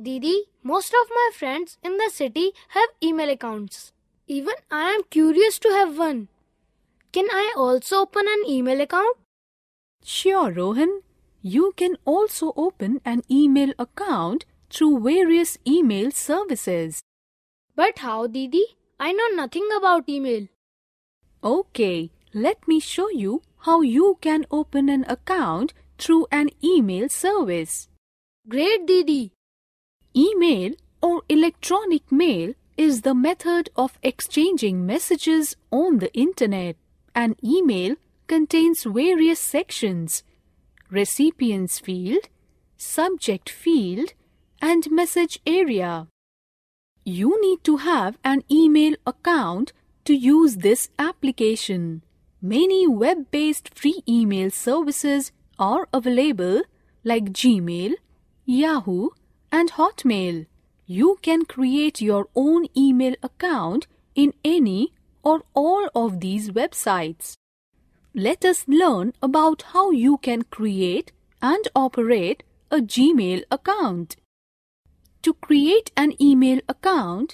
Didi, most of my friends in the city have email accounts. Even I am curious to have one. Can I also open an email account? Sure, Rohan. You can also open an email account through various email services. But how, Didi? I know nothing about email. Okay, let me show you how you can open an account through an email service. Great, Didi. Email or electronic mail is the method of exchanging messages on the internet. An email contains various sections recipients field, subject field, and message area. You need to have an email account to use this application. Many web based free email services are available like Gmail, Yahoo, and Hotmail. You can create your own email account in any or all of these websites. Let us learn about how you can create and operate a Gmail account. To create an email account,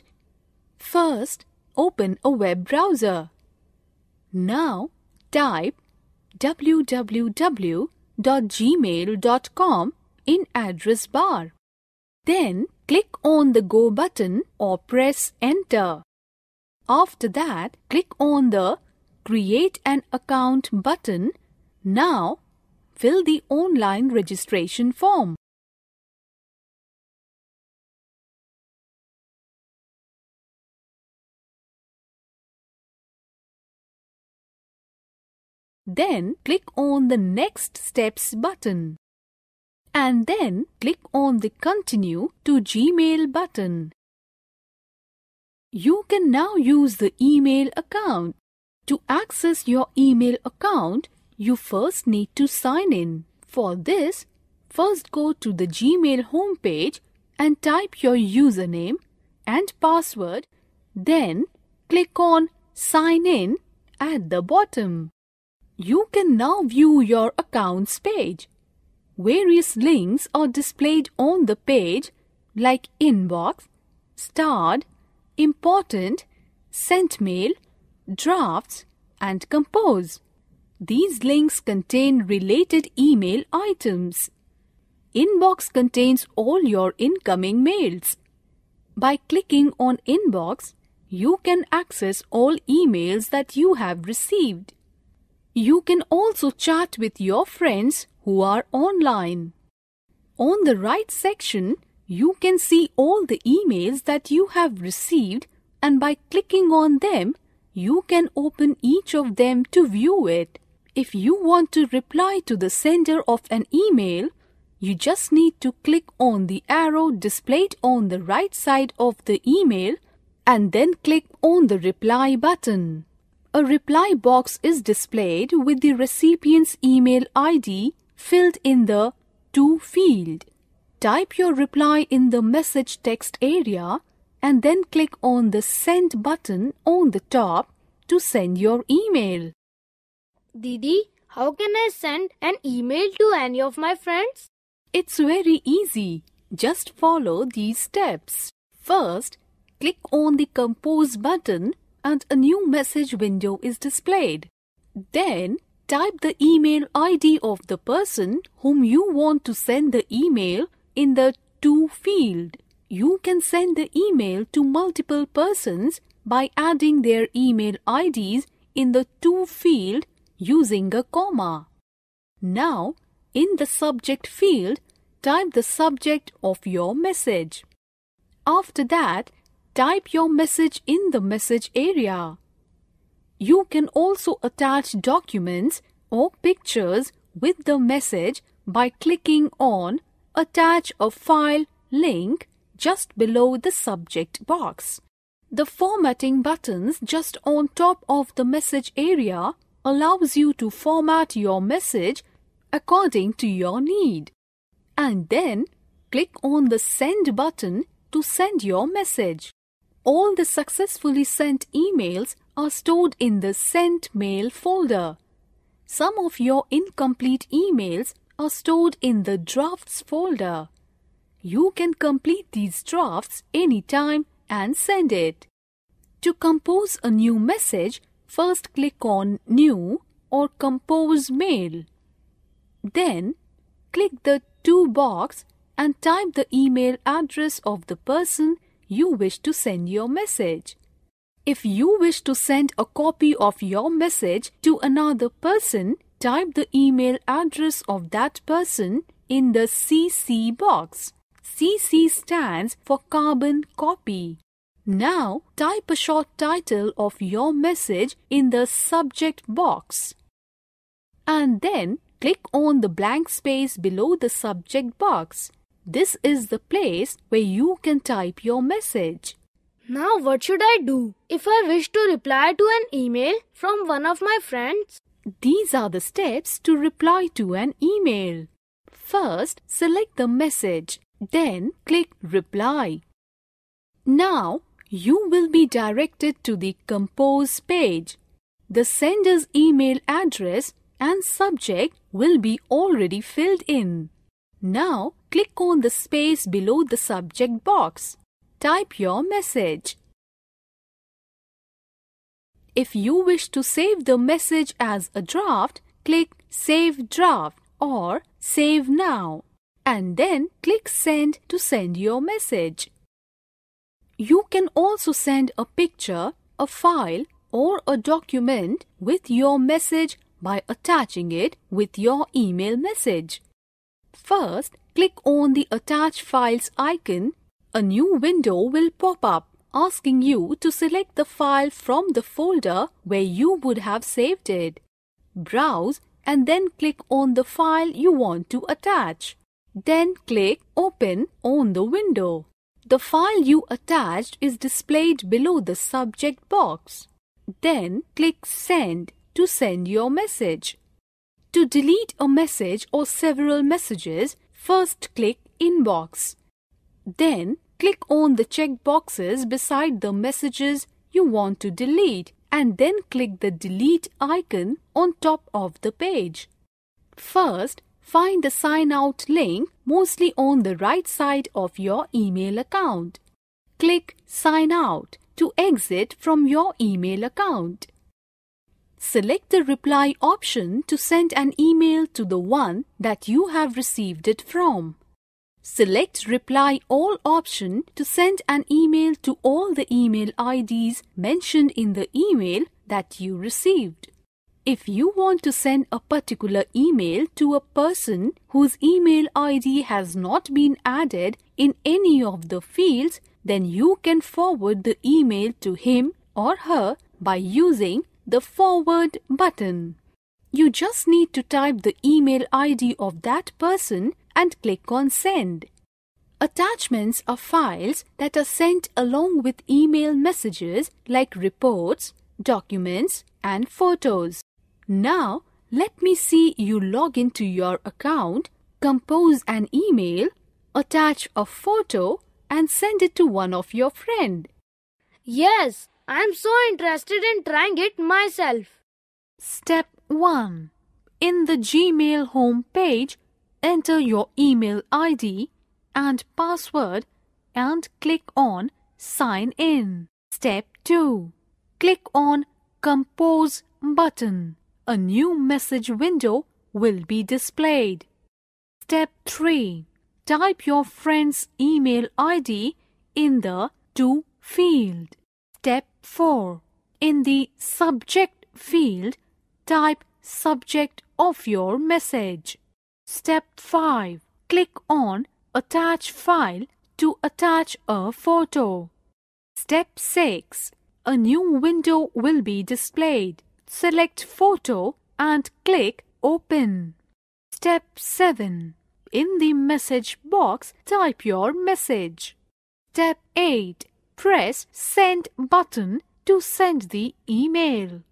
first open a web browser. Now type www.gmail.com in address bar. Then click on the Go button or press Enter. After that, click on the Create an Account button. Now, fill the online registration form. Then click on the Next Steps button and then click on the Continue to Gmail button. You can now use the email account. To access your email account, you first need to sign in. For this, first go to the Gmail homepage and type your username and password, then click on Sign In at the bottom. You can now view your accounts page. Various links are displayed on the page like inbox, starred, important, sent mail, drafts, and compose. These links contain related email items. Inbox contains all your incoming mails. By clicking on Inbox, you can access all emails that you have received. You can also chat with your friends who are online. On the right section, you can see all the emails that you have received and by clicking on them, you can open each of them to view it. If you want to reply to the sender of an email, you just need to click on the arrow displayed on the right side of the email and then click on the reply button. A reply box is displayed with the recipient's email ID filled in the To field. Type your reply in the message text area and then click on the Send button on the top to send your email. Didi, how can I send an email to any of my friends? It's very easy. Just follow these steps. First, click on the Compose button and a new message window is displayed. Then, type the email ID of the person whom you want to send the email in the To field. You can send the email to multiple persons by adding their email IDs in the To field using a comma. Now, in the subject field, type the subject of your message. After that, type your message in the message area. You can also attach documents or pictures with the message by clicking on Attach a File link just below the subject box. The formatting buttons just on top of the message area allows you to format your message according to your need. And then click on the send button to send your message. All the successfully sent emails are stored in the sent mail folder. Some of your incomplete emails are stored in the drafts folder. You can complete these drafts anytime and send it. To compose a new message, first click on New or Compose Mail. Then click the To box and type the email address of the person you wish to send your message. If you wish to send a copy of your message to another person, type the email address of that person in the CC box. CC stands for carbon copy. Now type a short title of your message in the subject box. And then click on the blank space below the subject box. This is the place where you can type your message. Now what should I do? If I wish to reply to an email from one of my friends? These are the steps to reply to an email. First, select the message. Then click Reply. Now, you will be directed to the Compose page. The sender's email address and subject will be already filled in. Now, click on the space below the subject box. Type your message. If you wish to save the message as a draft, click Save Draft or Save Now and then click Send to send your message. You can also send a picture, a file or a document with your message by attaching it with your email message. First, click on the Attach Files icon a new window will pop up asking you to select the file from the folder where you would have saved it. Browse and then click on the file you want to attach. Then click Open on the window. The file you attached is displayed below the subject box. Then click Send to send your message. To delete a message or several messages, first click Inbox. Then click on the checkboxes beside the messages you want to delete and then click the delete icon on top of the page. First, find the sign out link mostly on the right side of your email account. Click sign out to exit from your email account. Select the reply option to send an email to the one that you have received it from. Select Reply All option to send an email to all the email IDs mentioned in the email that you received. If you want to send a particular email to a person whose email ID has not been added in any of the fields, then you can forward the email to him or her by using the forward button. You just need to type the email ID of that person and click on Send. Attachments are files that are sent along with email messages like reports, documents, and photos. Now, let me see you log into your account, compose an email, attach a photo, and send it to one of your friend. Yes, I am so interested in trying it myself. Step 1. In the Gmail home page, enter your email ID and password and click on Sign In. Step 2. Click on Compose button. A new message window will be displayed. Step 3. Type your friend's email ID in the To field. Step 4. In the Subject field, type subject of your message. Step 5. Click on Attach File to attach a photo. Step 6. A new window will be displayed. Select Photo and click Open. Step 7. In the message box, type your message. Step 8. Press Send button to send the email.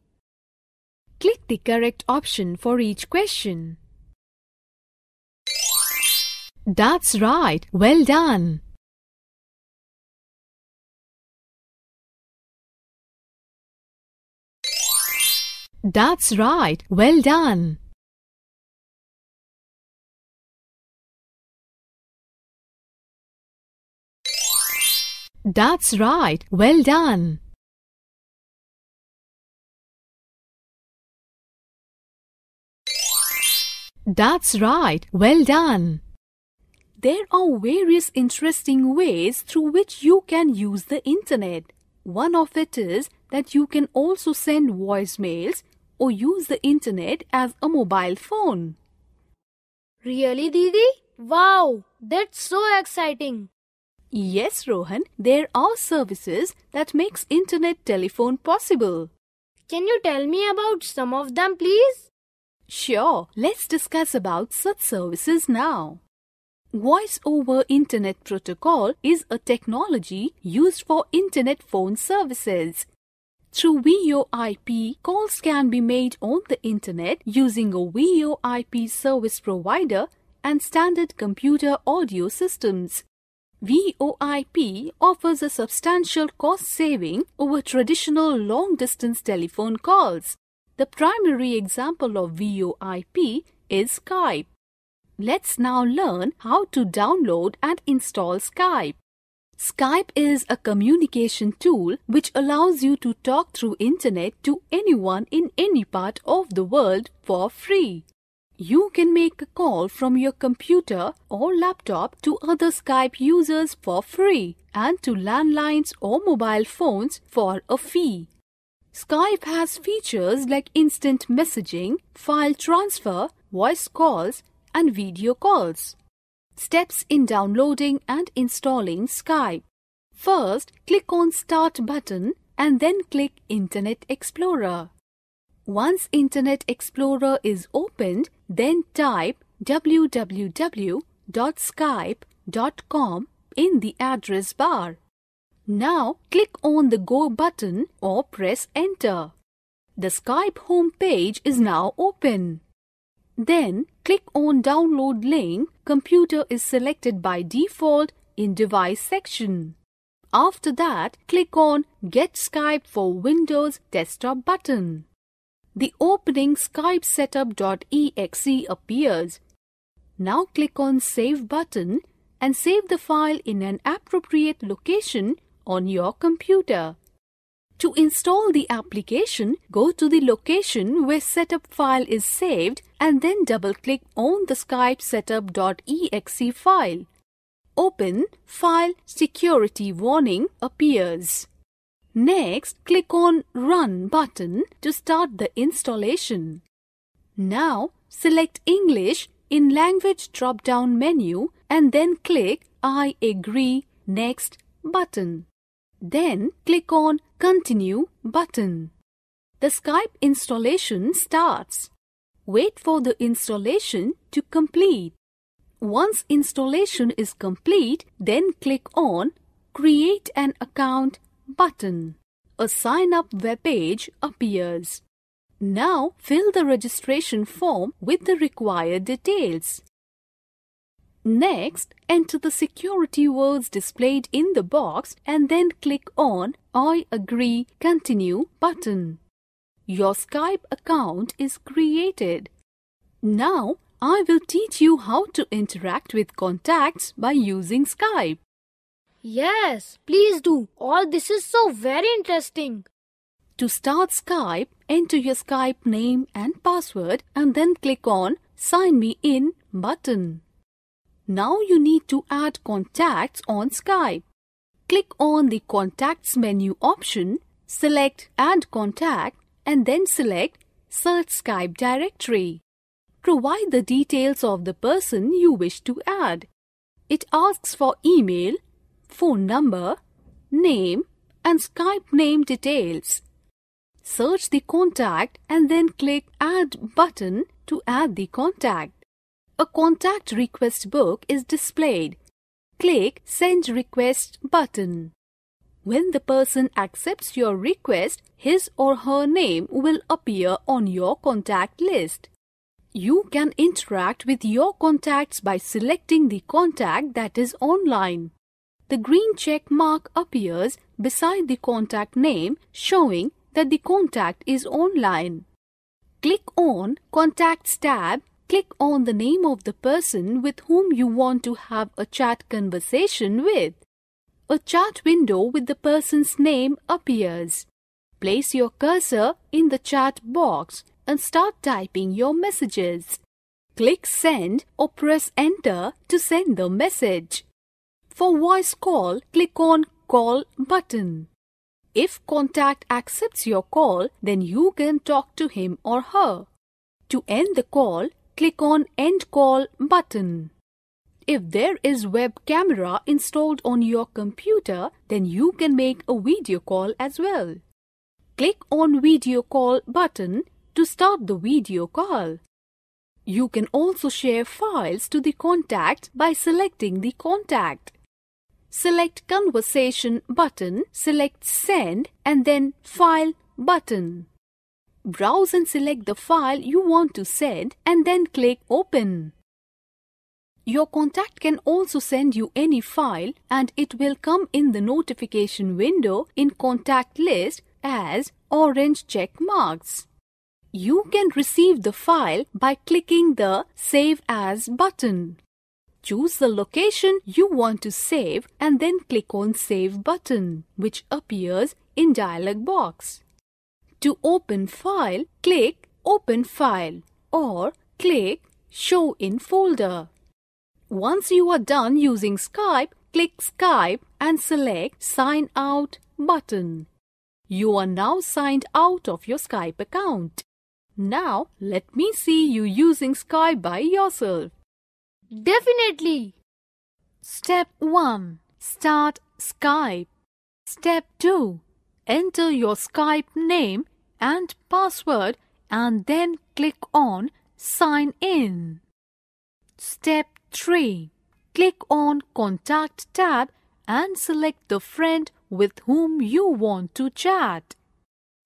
Click the correct option for each question. That's right. Well done. That's right. Well done. That's right. Well done. That's right. Well done. There are various interesting ways through which you can use the internet. One of it is that you can also send voicemails or use the internet as a mobile phone. Really, Didi? Wow, that's so exciting. Yes, Rohan, there are services that makes internet telephone possible. Can you tell me about some of them, please? Sure, let's discuss about such services now. Voice over Internet Protocol is a technology used for internet phone services. Through VoIP, calls can be made on the internet using a VoIP service provider and standard computer audio systems. VoIP offers a substantial cost saving over traditional long distance telephone calls. The primary example of VoIP is Skype. Let's now learn how to download and install Skype. Skype is a communication tool which allows you to talk through internet to anyone in any part of the world for free. You can make a call from your computer or laptop to other Skype users for free and to landlines or mobile phones for a fee. Skype has features like instant messaging, file transfer, voice calls, and video calls. Steps in downloading and installing Skype. First, click on Start button and then click Internet Explorer. Once Internet Explorer is opened, then type www.skype.com in the address bar. Now click on the Go button or press Enter. The Skype home page is now open. Then click on download link computer is selected by default in device section. After that, click on Get Skype for Windows desktop button. The opening Skype setup.exe appears. Now click on Save button and save the file in an appropriate location on your computer. To install the application, go to the location where setup file is saved and then double-click on the Skype setup.exe file. Open File Security Warning appears. Next, click on Run button to start the installation. Now, select English in Language drop-down menu and then click I agree Next button. Then click on Continue button. The Skype installation starts. Wait for the installation to complete. Once installation is complete, then click on Create an Account button. A sign up web page appears. Now fill the registration form with the required details. Next, enter the security words displayed in the box and then click on I agree continue button. Your Skype account is created. Now, I will teach you how to interact with contacts by using Skype. Yes, please do. All this is so very interesting. To start Skype, enter your Skype name and password and then click on Sign Me In button. Now you need to add contacts on Skype. Click on the Contacts menu option, select Add Contact and then select Search Skype directory. Provide the details of the person you wish to add. It asks for email, phone number, name and Skype name details. Search the contact and then click Add button to add the contact a contact request book is displayed. Click Send Request button. When the person accepts your request, his or her name will appear on your contact list. You can interact with your contacts by selecting the contact that is online. The green check mark appears beside the contact name showing that the contact is online. Click on Contacts tab click on the name of the person with whom you want to have a chat conversation with. A chat window with the person's name appears. Place your cursor in the chat box and start typing your messages. Click send or press enter to send the message. For voice call, click on call button. If contact accepts your call, then you can talk to him or her. To end the call, click on End Call button. If there is web camera installed on your computer, then you can make a video call as well. Click on Video Call button to start the video call. You can also share files to the contact by selecting the contact. Select Conversation button, select Send and then File button browse and select the file you want to send and then click open. Your contact can also send you any file and it will come in the notification window in contact list as orange check marks. You can receive the file by clicking the Save As button. Choose the location you want to save and then click on Save button which appears in dialog box. To open file, click Open File or click Show in Folder. Once you are done using Skype, click Skype and select Sign Out button. You are now signed out of your Skype account. Now, let me see you using Skype by yourself. Definitely. Step 1. Start Skype. Step 2 enter your Skype name and password and then click on Sign in. Step 3. Click on Contact tab and select the friend with whom you want to chat.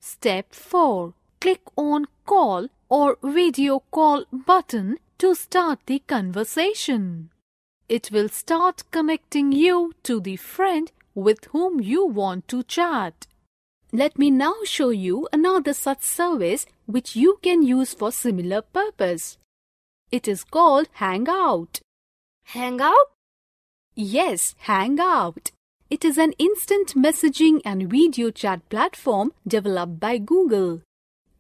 Step 4. Click on Call or Video Call button to start the conversation. It will start connecting you to the friend with whom you want to chat. Let me now show you another such service which you can use for similar purpose. It is called Hangout. Hangout? Yes, Hangout. It is an instant messaging and video chat platform developed by Google.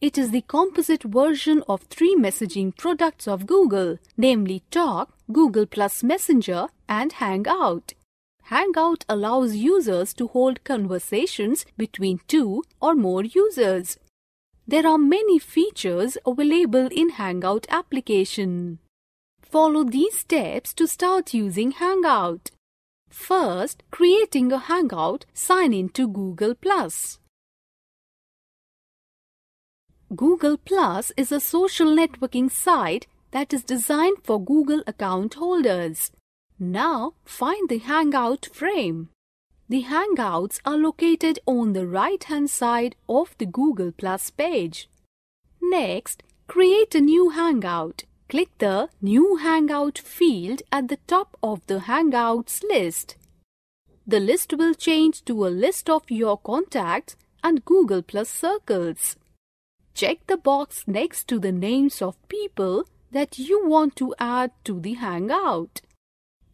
It is the composite version of three messaging products of Google, namely Talk, Google Plus Messenger, and Hangout. Hangout allows users to hold conversations between two or more users. There are many features available in Hangout application. Follow these steps to start using Hangout. First, creating a Hangout, sign in to Google+. Google Plus is a social networking site that is designed for Google account holders. Now find the Hangout frame. The Hangouts are located on the right-hand side of the Google Plus page. Next, create a new Hangout. Click the New Hangout field at the top of the Hangouts list. The list will change to a list of your contacts and Google Plus circles. Check the box next to the names of people that you want to add to the Hangout.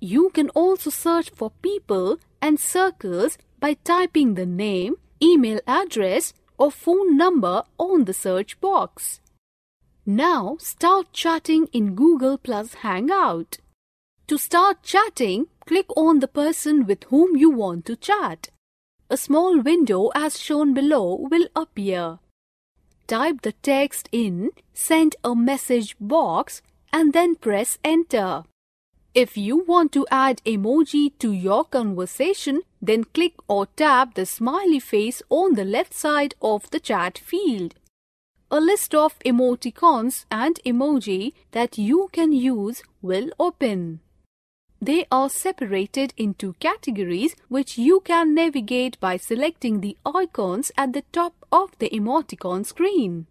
You can also search for people and circles by typing the name, email address or phone number on the search box. Now start chatting in Google Plus Hangout. To start chatting, click on the person with whom you want to chat. A small window as shown below will appear. Type the text in Send a message box and then press Enter. If you want to add emoji to your conversation, then click or tap the smiley face on the left side of the chat field. A list of emoticons and emoji that you can use will open. They are separated into categories which you can navigate by selecting the icons at the top of the emoticon screen.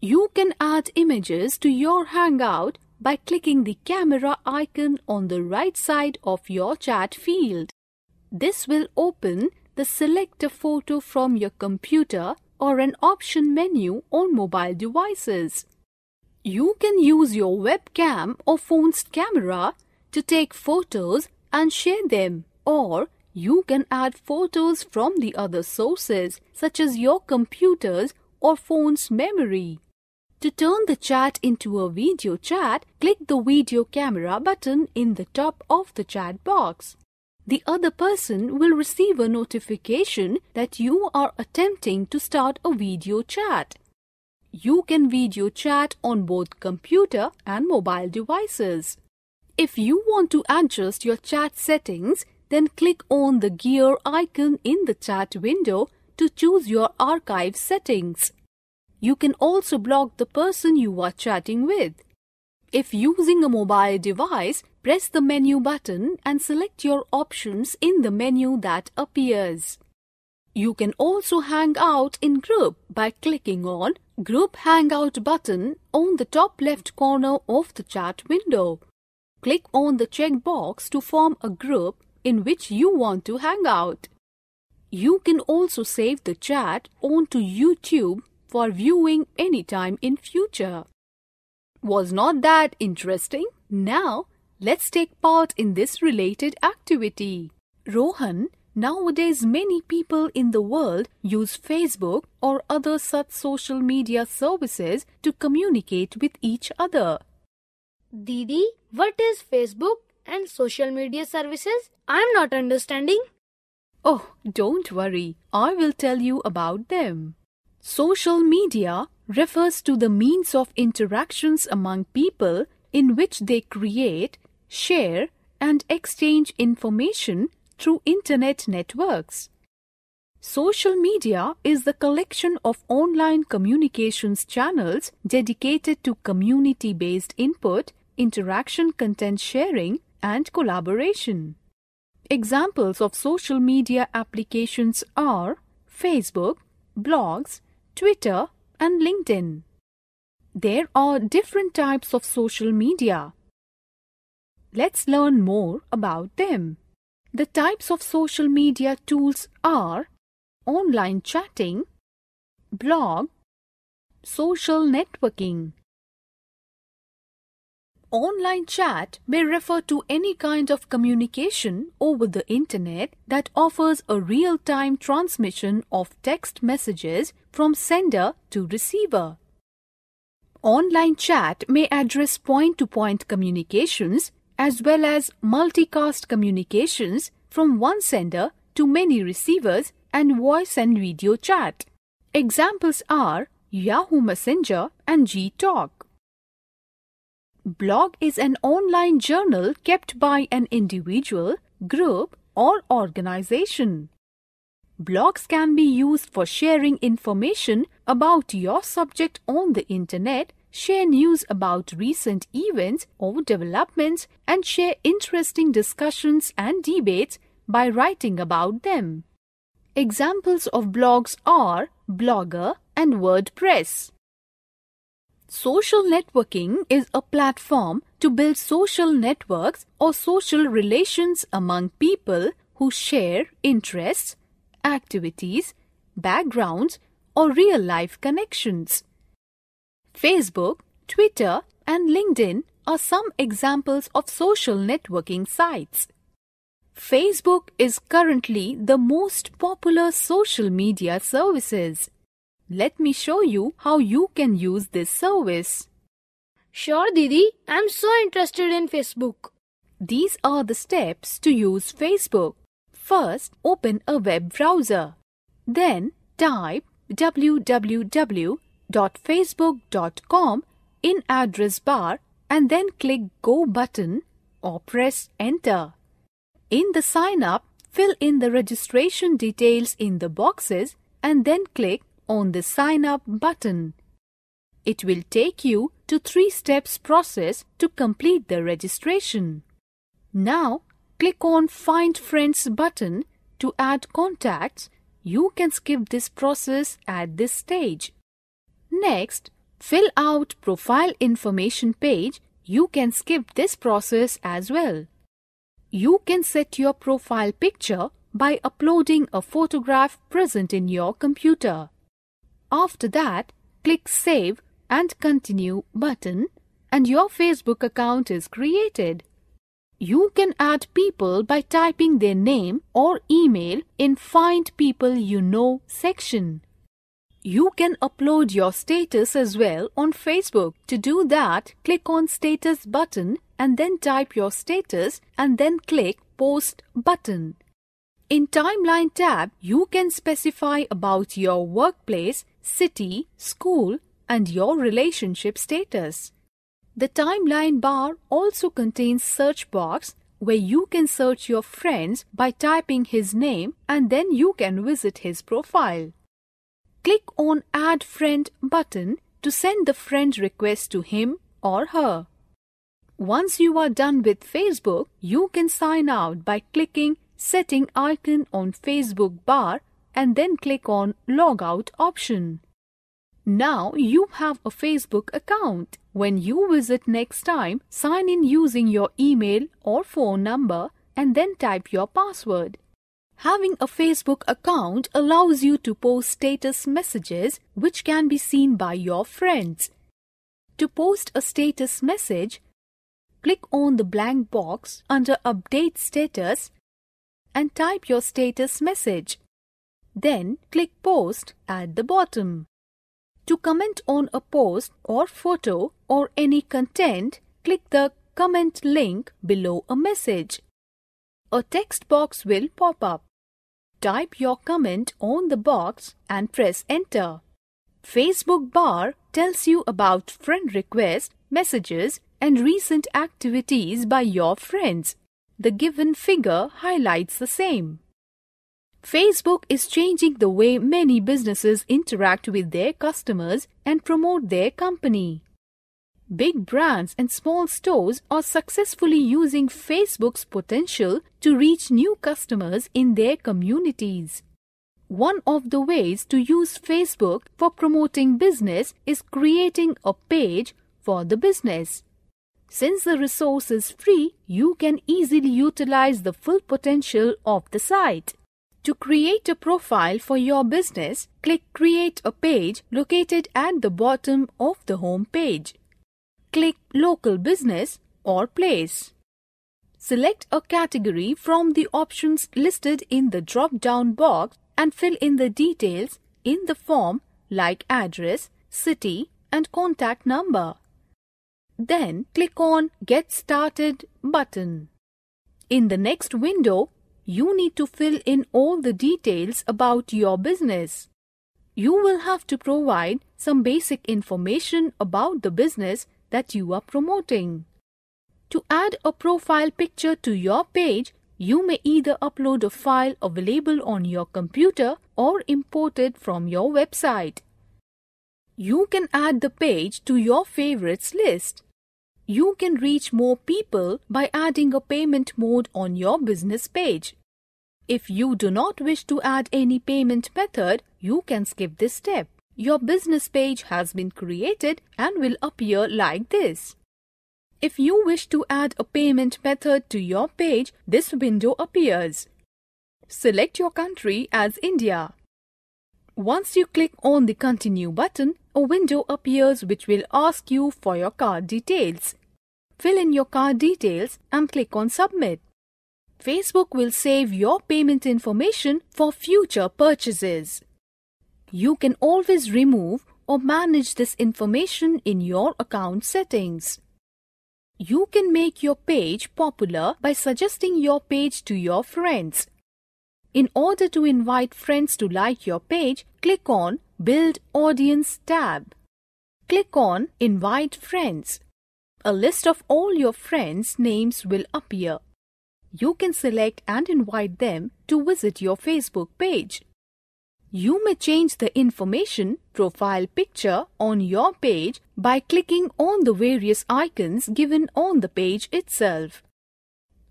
You can add images to your Hangout by clicking the camera icon on the right side of your chat field. This will open the Select a Photo from your computer or an option menu on mobile devices. You can use your webcam or phone's camera to take photos and share them or you can add photos from the other sources such as your computer's or phone's memory. To turn the chat into a video chat, click the video camera button in the top of the chat box. The other person will receive a notification that you are attempting to start a video chat. You can video chat on both computer and mobile devices. If you want to adjust your chat settings, then click on the gear icon in the chat window to choose your archive settings. You can also block the person you are chatting with. If using a mobile device, press the menu button and select your options in the menu that appears. You can also hang out in group by clicking on Group Hangout button on the top left corner of the chat window. Click on the checkbox to form a group in which you want to hang out. You can also save the chat onto YouTube for viewing anytime in future. Was not that interesting? Now, let's take part in this related activity. Rohan, nowadays many people in the world use Facebook or other such social media services to communicate with each other. Didi, what is Facebook and social media services? I'm not understanding. Oh, don't worry. I will tell you about them. Social media refers to the means of interactions among people in which they create, share, and exchange information through internet networks. Social media is the collection of online communications channels dedicated to community based input, interaction content sharing, and collaboration. Examples of social media applications are Facebook, blogs, Twitter, and LinkedIn. There are different types of social media. Let's learn more about them. The types of social media tools are online chatting, blog, social networking online chat may refer to any kind of communication over the internet that offers a real time transmission of text messages from sender to receiver. Online chat may address point to point communications as well as multicast communications from one sender to many receivers and voice and video chat. Examples are Yahoo Messenger and G Talk. Blog is an online journal kept by an individual, group, or organization. Blogs can be used for sharing information about your subject on the internet, share news about recent events or developments, and share interesting discussions and debates by writing about them. Examples of blogs are Blogger and WordPress. Social networking is a platform to build social networks or social relations among people who share interests, activities, backgrounds, or real life connections. Facebook, Twitter, and LinkedIn are some examples of social networking sites. Facebook is currently the most popular social media services. Let me show you how you can use this service. Sure, Didi. I'm so interested in Facebook. These are the steps to use Facebook. First, open a web browser. Then, type www.facebook.com in address bar and then click Go button or press Enter. In the sign up, fill in the registration details in the boxes and then click on the sign up button. It will take you to three steps process to complete the registration. Now click on find friends button to add contacts. You can skip this process at this stage. Next, fill out profile information page. You can skip this process as well. You can set your profile picture by uploading a photograph present in your computer. After that, click Save and Continue button and your Facebook account is created. You can add people by typing their name or email in Find People You Know section. You can upload your status as well on Facebook. To do that, click on Status button and then type your status and then click Post button. In Timeline tab, you can specify about your workplace city, school, and your relationship status. The timeline bar also contains search box where you can search your friends by typing his name and then you can visit his profile. Click on add friend button to send the friend request to him or her. Once you are done with Facebook, you can sign out by clicking setting icon on Facebook bar and then click on logout option. Now you have a Facebook account. When you visit next time, sign in using your email or phone number and then type your password. Having a Facebook account allows you to post status messages which can be seen by your friends. To post a status message, click on the blank box under Update Status and type your status message. Then click Post at the bottom. To comment on a post or photo or any content, click the comment link below a message. A text box will pop up. Type your comment on the box and press enter. Facebook bar tells you about friend requests, messages and recent activities by your friends. The given figure highlights the same. Facebook is changing the way many businesses interact with their customers and promote their company. Big brands and small stores are successfully using Facebook's potential to reach new customers in their communities. One of the ways to use Facebook for promoting business is creating a page for the business. Since the resource is free, you can easily utilize the full potential of the site. To create a profile for your business, click Create a page located at the bottom of the home page. Click Local Business or Place. Select a category from the options listed in the drop-down box and fill in the details in the form like address, city and contact number. Then click on Get Started button. In the next window, you need to fill in all the details about your business. You will have to provide some basic information about the business that you are promoting. To add a profile picture to your page, you may either upload a file available on your computer or import it from your website. You can add the page to your favorites list you can reach more people by adding a payment mode on your business page. If you do not wish to add any payment method, you can skip this step. Your business page has been created and will appear like this. If you wish to add a payment method to your page, this window appears. Select your country as India. Once you click on the continue button, a window appears which will ask you for your card details. Fill in your card details and click on submit. Facebook will save your payment information for future purchases. You can always remove or manage this information in your account settings. You can make your page popular by suggesting your page to your friends. In order to invite friends to like your page, click on Build Audience tab. Click on Invite Friends. A list of all your friends' names will appear. You can select and invite them to visit your Facebook page. You may change the information profile picture on your page by clicking on the various icons given on the page itself.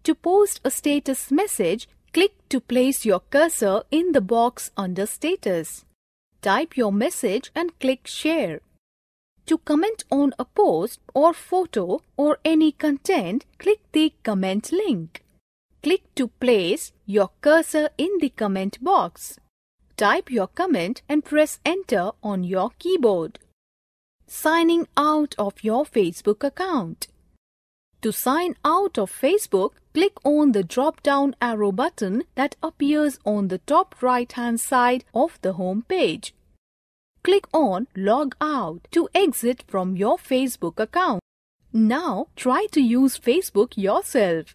To post a status message, Click to place your cursor in the box under status. Type your message and click share. To comment on a post or photo or any content, click the comment link. Click to place your cursor in the comment box. Type your comment and press enter on your keyboard. Signing out of your Facebook account. To sign out of Facebook, click on the drop-down arrow button that appears on the top right-hand side of the home page. Click on Log Out to exit from your Facebook account. Now try to use Facebook yourself.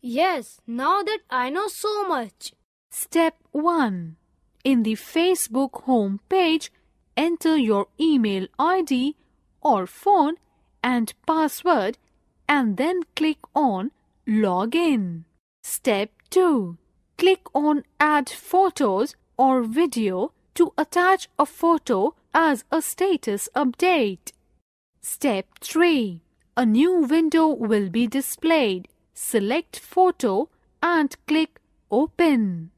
Yes, now that I know so much. Step 1. In the Facebook home page, enter your email ID or phone and password and then click on Login. Step 2. Click on Add Photos or Video to attach a photo as a status update. Step 3. A new window will be displayed. Select Photo and click Open.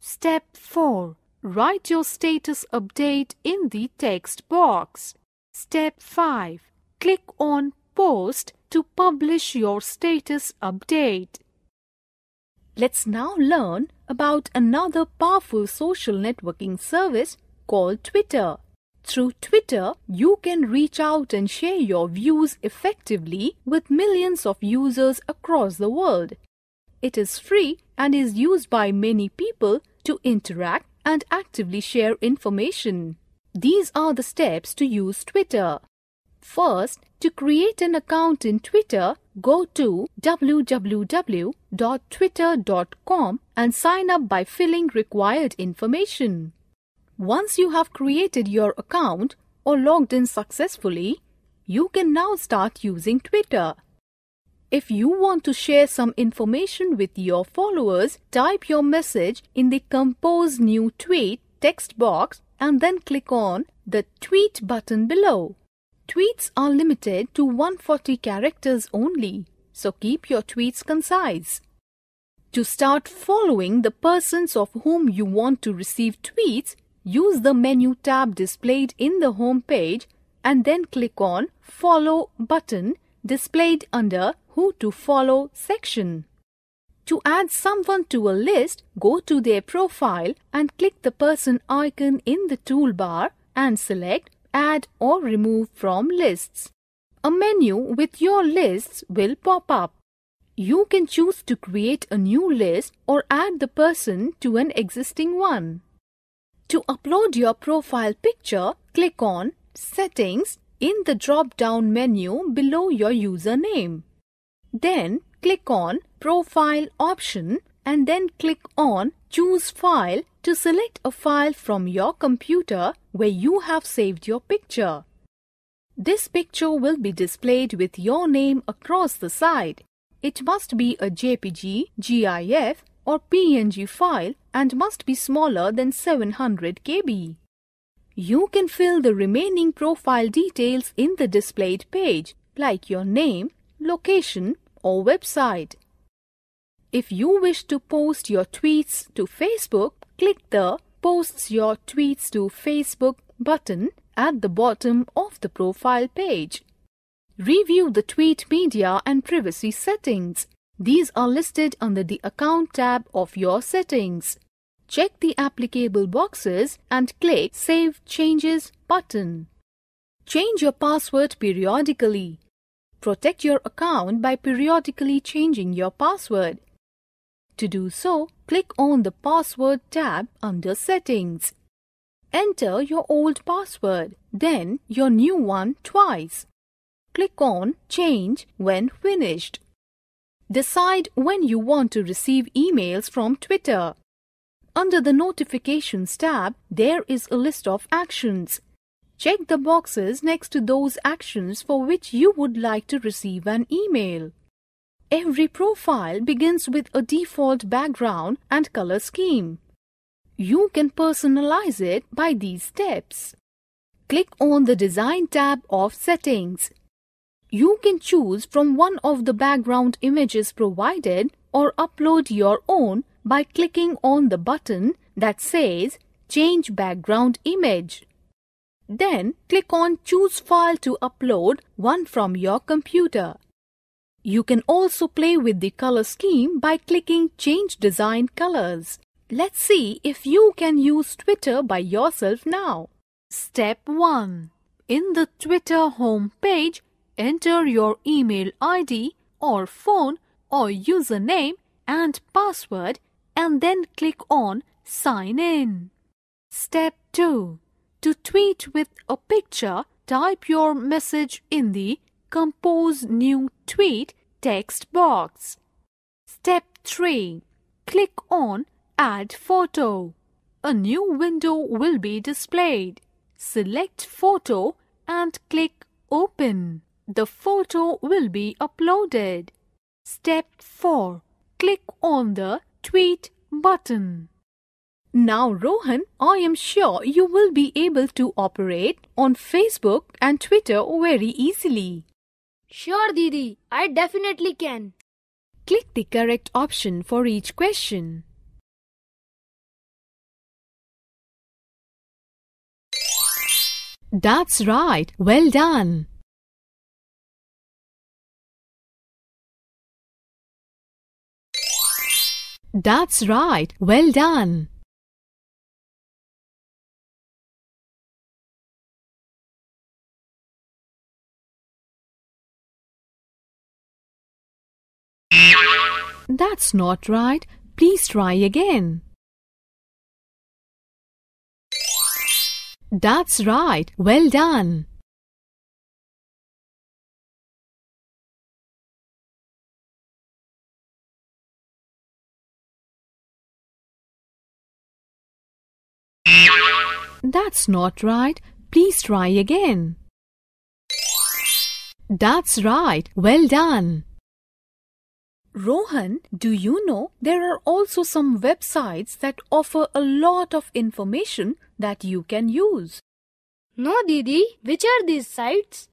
Step 4. Write your status update in the text box. Step 5. Click on Post to publish your status update. Let's now learn about another powerful social networking service called Twitter. Through Twitter, you can reach out and share your views effectively with millions of users across the world. It is free and is used by many people to interact and actively share information. These are the steps to use Twitter. First, to create an account in Twitter, go to www.twitter.com and sign up by filling required information. Once you have created your account or logged in successfully, you can now start using Twitter. If you want to share some information with your followers, type your message in the Compose New Tweet text box and then click on the Tweet button below. Tweets are limited to 140 characters only, so keep your tweets concise. To start following the persons of whom you want to receive tweets, use the menu tab displayed in the home page and then click on Follow button displayed under Who to Follow section. To add someone to a list, go to their profile and click the person icon in the toolbar and select add or remove from lists. A menu with your lists will pop up. You can choose to create a new list or add the person to an existing one. To upload your profile picture, click on Settings in the drop-down menu below your username. Then click on Profile option and then click on Choose File to select a file from your computer where you have saved your picture. This picture will be displayed with your name across the side. It must be a JPG, GIF or PNG file and must be smaller than 700 KB. You can fill the remaining profile details in the displayed page like your name, location or website. If you wish to post your tweets to Facebook, click the Posts your tweets to Facebook button at the bottom of the profile page. Review the tweet media and privacy settings. These are listed under the Account tab of your settings. Check the applicable boxes and click Save Changes button. Change your password periodically. Protect your account by periodically changing your password to do so, click on the Password tab under Settings. Enter your old password, then your new one twice. Click on Change when finished. Decide when you want to receive emails from Twitter. Under the Notifications tab, there is a list of actions. Check the boxes next to those actions for which you would like to receive an email. Every profile begins with a default background and color scheme. You can personalize it by these steps. Click on the Design tab of Settings. You can choose from one of the background images provided or upload your own by clicking on the button that says Change Background Image. Then click on Choose File to upload one from your computer. You can also play with the color scheme by clicking Change Design Colors. Let's see if you can use Twitter by yourself now. Step 1. In the Twitter home page, enter your email ID or phone or username and password and then click on Sign In. Step 2. To tweet with a picture, type your message in the Compose new tweet text box. Step 3. Click on Add Photo. A new window will be displayed. Select Photo and click Open. The photo will be uploaded. Step 4. Click on the Tweet button. Now, Rohan, I am sure you will be able to operate on Facebook and Twitter very easily. Sure, Didi, I definitely can. Click the correct option for each question. That's right. Well done. That's right. Well done. That's not right. Please try again. That's right. Well done. That's not right. Please try again. That's right. Well done. Rohan, do you know there are also some websites that offer a lot of information that you can use? No, Didi. Which are these sites?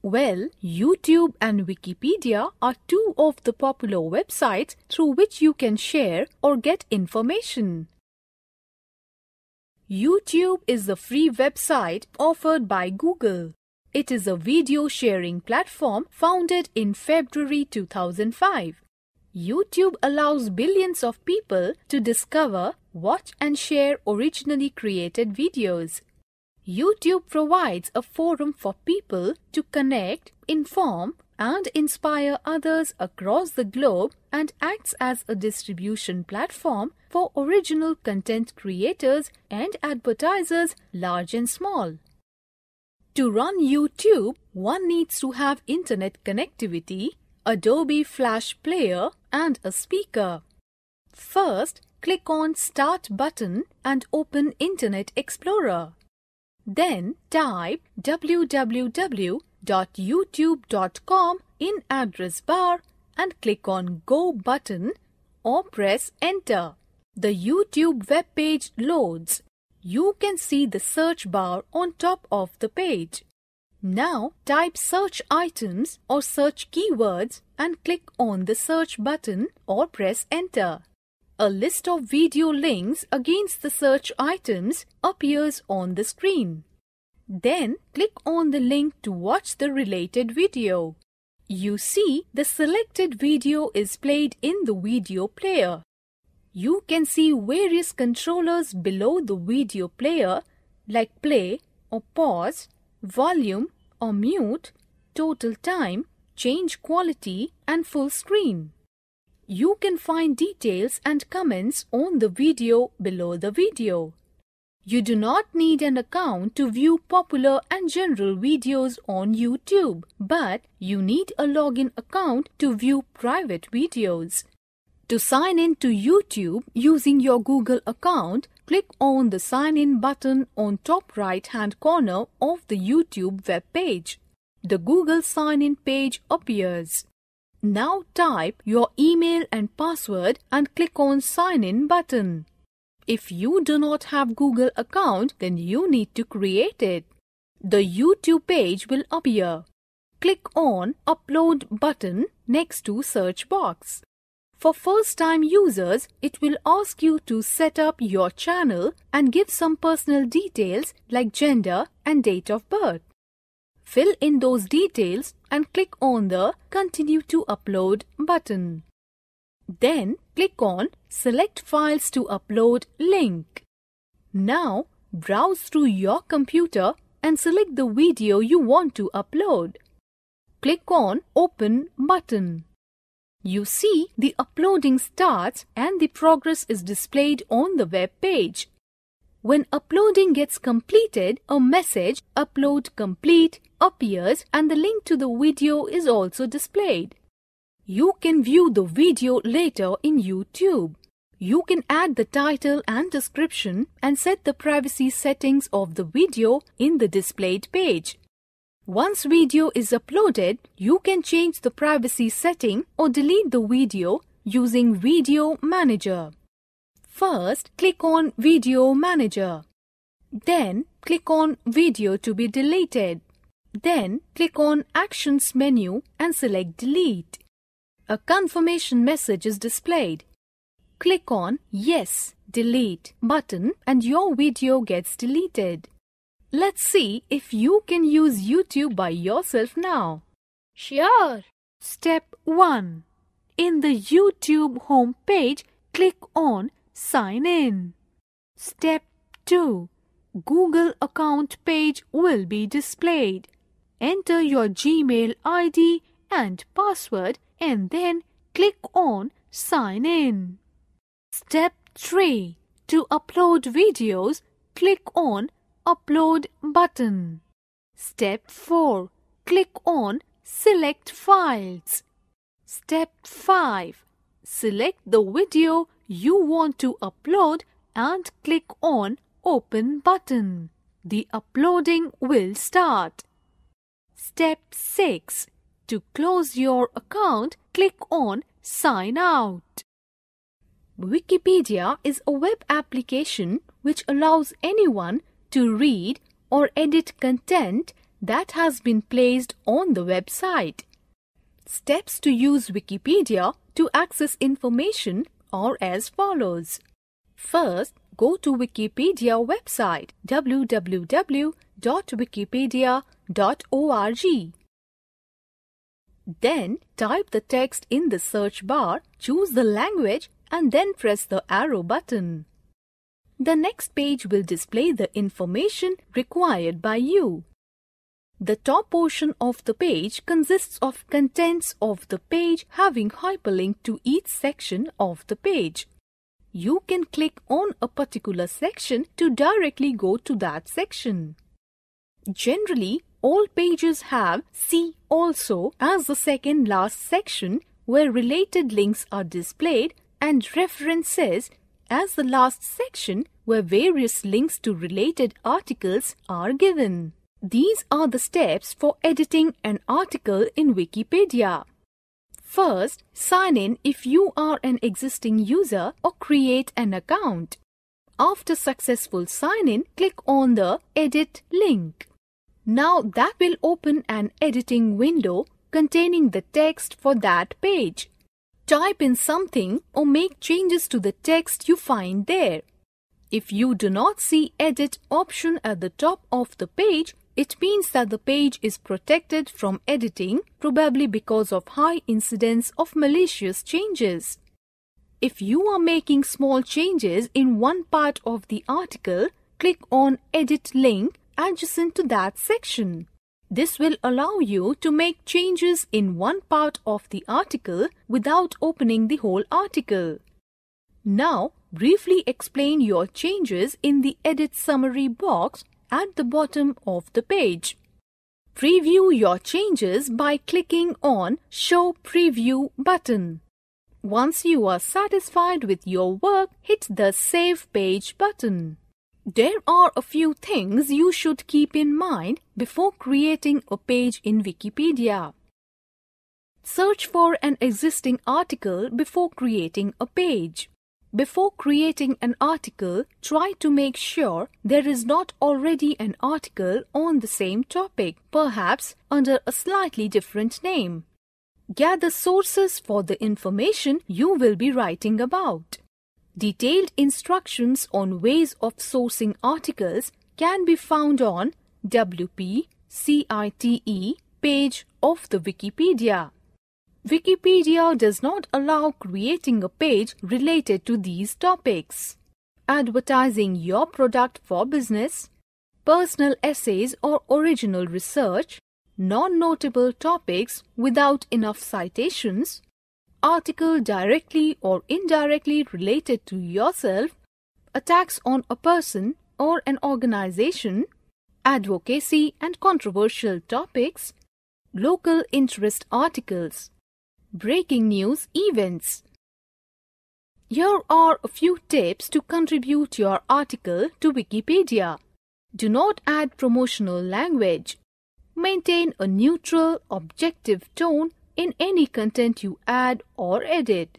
Well, YouTube and Wikipedia are two of the popular websites through which you can share or get information. YouTube is the free website offered by Google. It is a video sharing platform founded in February 2005. YouTube allows billions of people to discover, watch and share originally created videos. YouTube provides a forum for people to connect, inform and inspire others across the globe and acts as a distribution platform for original content creators and advertisers large and small. To run YouTube, one needs to have internet connectivity, Adobe Flash Player and a speaker. First, click on Start button and open Internet Explorer. Then type www.youtube.com in address bar and click on Go button or press Enter. The YouTube web page loads you can see the search bar on top of the page. Now type search items or search keywords and click on the search button or press enter. A list of video links against the search items appears on the screen. Then click on the link to watch the related video. You see the selected video is played in the video player you can see various controllers below the video player like play or pause, volume or mute, total time, change quality and full screen. You can find details and comments on the video below the video. You do not need an account to view popular and general videos on YouTube, but you need a login account to view private videos. To sign in to YouTube using your Google account, click on the sign in button on top right hand corner of the YouTube web page. The Google sign in page appears. Now type your email and password and click on sign in button. If you do not have Google account, then you need to create it. The YouTube page will appear. Click on Upload button next to search box. For first-time users, it will ask you to set up your channel and give some personal details like gender and date of birth. Fill in those details and click on the Continue to Upload button. Then click on Select Files to Upload link. Now browse through your computer and select the video you want to upload. Click on Open button. You see the uploading starts and the progress is displayed on the web page. When uploading gets completed, a message upload complete appears and the link to the video is also displayed. You can view the video later in YouTube. You can add the title and description and set the privacy settings of the video in the displayed page. Once video is uploaded, you can change the privacy setting or delete the video using Video Manager. First, click on Video Manager. Then, click on Video to be deleted. Then, click on Actions menu and select Delete. A confirmation message is displayed. Click on Yes, Delete button and your video gets deleted. Let's see if you can use YouTube by yourself now. Sure. Step 1. In the YouTube homepage, click on Sign In. Step 2. Google account page will be displayed. Enter your Gmail ID and password and then click on Sign In. Step 3. To upload videos, click on upload button. Step 4. Click on select files. Step 5. Select the video you want to upload and click on open button. The uploading will start. Step 6. To close your account, click on sign out. Wikipedia is a web application which allows anyone to read or edit content that has been placed on the website. Steps to use Wikipedia to access information are as follows. First, go to Wikipedia website www.wikipedia.org. Then type the text in the search bar, choose the language and then press the arrow button. The next page will display the information required by you. The top portion of the page consists of contents of the page having hyperlink to each section of the page. You can click on a particular section to directly go to that section. Generally, all pages have See Also as the second last section where related links are displayed and references as the last section where various links to related articles are given. These are the steps for editing an article in Wikipedia. First, sign in if you are an existing user or create an account. After successful sign in, click on the Edit link. Now that will open an editing window containing the text for that page. Type in something or make changes to the text you find there. If you do not see edit option at the top of the page, it means that the page is protected from editing, probably because of high incidence of malicious changes. If you are making small changes in one part of the article, click on Edit link adjacent to that section. This will allow you to make changes in one part of the article without opening the whole article. Now, briefly explain your changes in the Edit Summary box at the bottom of the page. Preview your changes by clicking on Show Preview button. Once you are satisfied with your work, hit the Save Page button. There are a few things you should keep in mind before creating a page in Wikipedia. Search for an existing article before creating a page. Before creating an article, try to make sure there is not already an article on the same topic, perhaps under a slightly different name. Gather sources for the information you will be writing about. Detailed instructions on ways of sourcing articles can be found on WPCITE page of the Wikipedia. Wikipedia does not allow creating a page related to these topics. Advertising your product for business, personal essays or original research, non-notable topics without enough citations, article directly or indirectly related to yourself, attacks on a person or an organization, advocacy and controversial topics, local interest articles, breaking news events. Here are a few tips to contribute your article to Wikipedia. Do not add promotional language. Maintain a neutral, objective tone in any content you add or edit.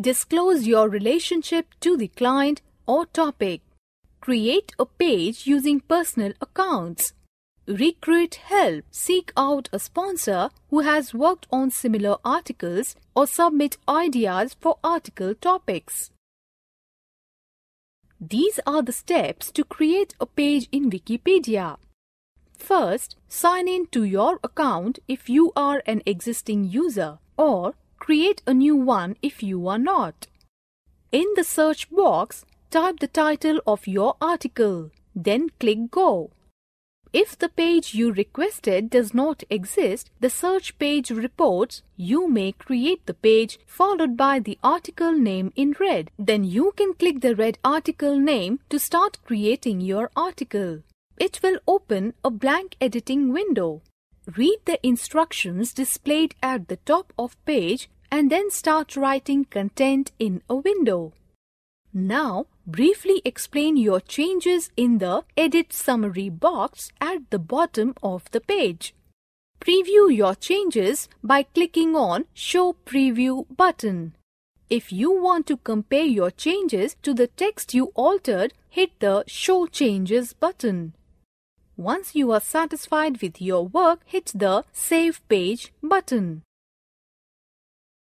Disclose your relationship to the client or topic. Create a page using personal accounts. Recruit help. Seek out a sponsor who has worked on similar articles or submit ideas for article topics. These are the steps to create a page in Wikipedia. First, sign in to your account if you are an existing user or create a new one if you are not. In the search box, type the title of your article, then click Go. If the page you requested does not exist, the search page reports, you may create the page followed by the article name in red. Then you can click the red article name to start creating your article. It will open a blank editing window. Read the instructions displayed at the top of page and then start writing content in a window. Now, briefly explain your changes in the Edit Summary box at the bottom of the page. Preview your changes by clicking on Show Preview button. If you want to compare your changes to the text you altered, hit the Show Changes button. Once you are satisfied with your work, hit the Save Page button.